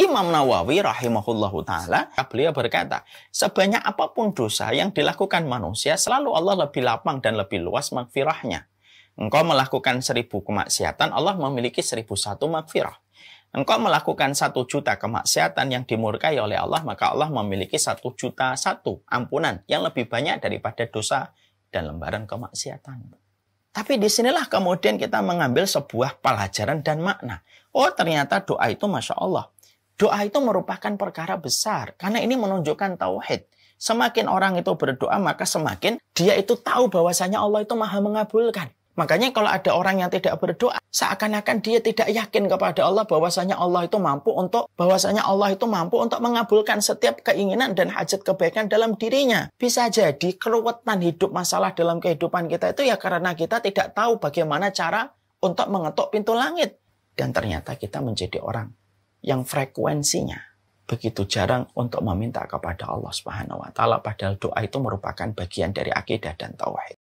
Imam Nawawi rahimahullahu taala beliau berkata, sebanyak apapun dosa yang dilakukan manusia selalu Allah lebih lapang dan lebih luas magfirahnya. Engkau melakukan seribu kemaksiatan, Allah memiliki seribu satu magfirah. Engkau melakukan satu juta kemaksiatan yang dimurkai oleh Allah, maka Allah memiliki satu juta satu ampunan yang lebih banyak daripada dosa dan lembaran kemaksiatan. Tapi disinilah kemudian kita mengambil sebuah pelajaran dan makna. Oh ternyata doa itu Masya Allah Doa itu merupakan perkara besar karena ini menunjukkan tauhid. Semakin orang itu berdoa, maka semakin dia itu tahu bahwasanya Allah itu maha mengabulkan. Makanya kalau ada orang yang tidak berdoa, seakan-akan dia tidak yakin kepada Allah bahwasanya Allah itu mampu untuk bahwasanya Allah itu mampu untuk mengabulkan setiap keinginan dan hajat kebaikan dalam dirinya. Bisa jadi keruwetan hidup masalah dalam kehidupan kita itu ya karena kita tidak tahu bagaimana cara untuk mengetuk pintu langit dan ternyata kita menjadi orang yang frekuensinya begitu jarang untuk meminta kepada Allah Subhanahu wa taala padahal doa itu merupakan bagian dari akidah dan tauhid.